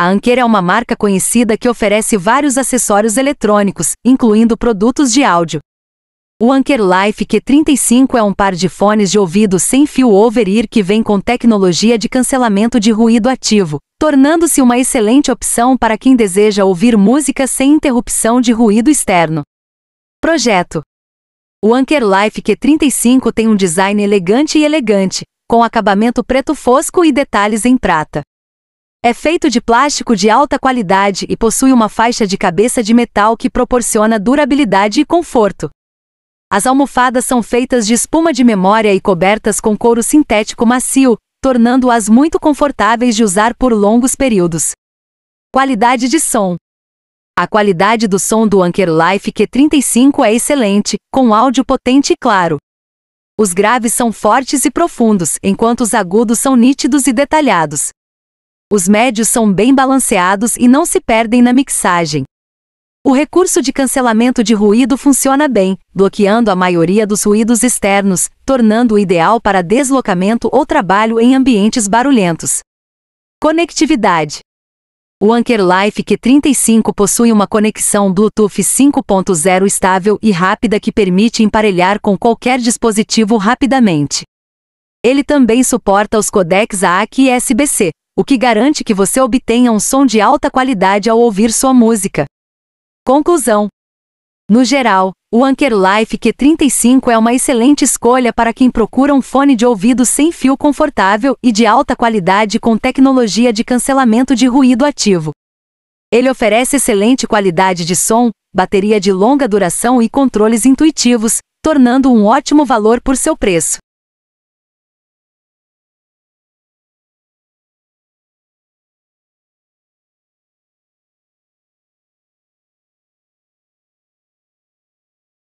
A Anker é uma marca conhecida que oferece vários acessórios eletrônicos, incluindo produtos de áudio. O Anker Life Q35 é um par de fones de ouvido sem fio over-ear que vem com tecnologia de cancelamento de ruído ativo, tornando-se uma excelente opção para quem deseja ouvir música sem interrupção de ruído externo. Projeto O Anker Life Q35 tem um design elegante e elegante, com acabamento preto fosco e detalhes em prata. É feito de plástico de alta qualidade e possui uma faixa de cabeça de metal que proporciona durabilidade e conforto. As almofadas são feitas de espuma de memória e cobertas com couro sintético macio, tornando-as muito confortáveis de usar por longos períodos. Qualidade de som. A qualidade do som do Anker Life Q35 é excelente, com áudio potente e claro. Os graves são fortes e profundos, enquanto os agudos são nítidos e detalhados. Os médios são bem balanceados e não se perdem na mixagem. O recurso de cancelamento de ruído funciona bem, bloqueando a maioria dos ruídos externos, tornando-o ideal para deslocamento ou trabalho em ambientes barulhentos. Conectividade. O Anker Life Q35 possui uma conexão Bluetooth 5.0 estável e rápida que permite emparelhar com qualquer dispositivo rapidamente. Ele também suporta os codecs AAC e SBC, o que garante que você obtenha um som de alta qualidade ao ouvir sua música. Conclusão: No geral, o Anker Life Q35 é uma excelente escolha para quem procura um fone de ouvido sem fio confortável e de alta qualidade com tecnologia de cancelamento de ruído ativo. Ele oferece excelente qualidade de som, bateria de longa duração e controles intuitivos, tornando um ótimo valor por seu preço.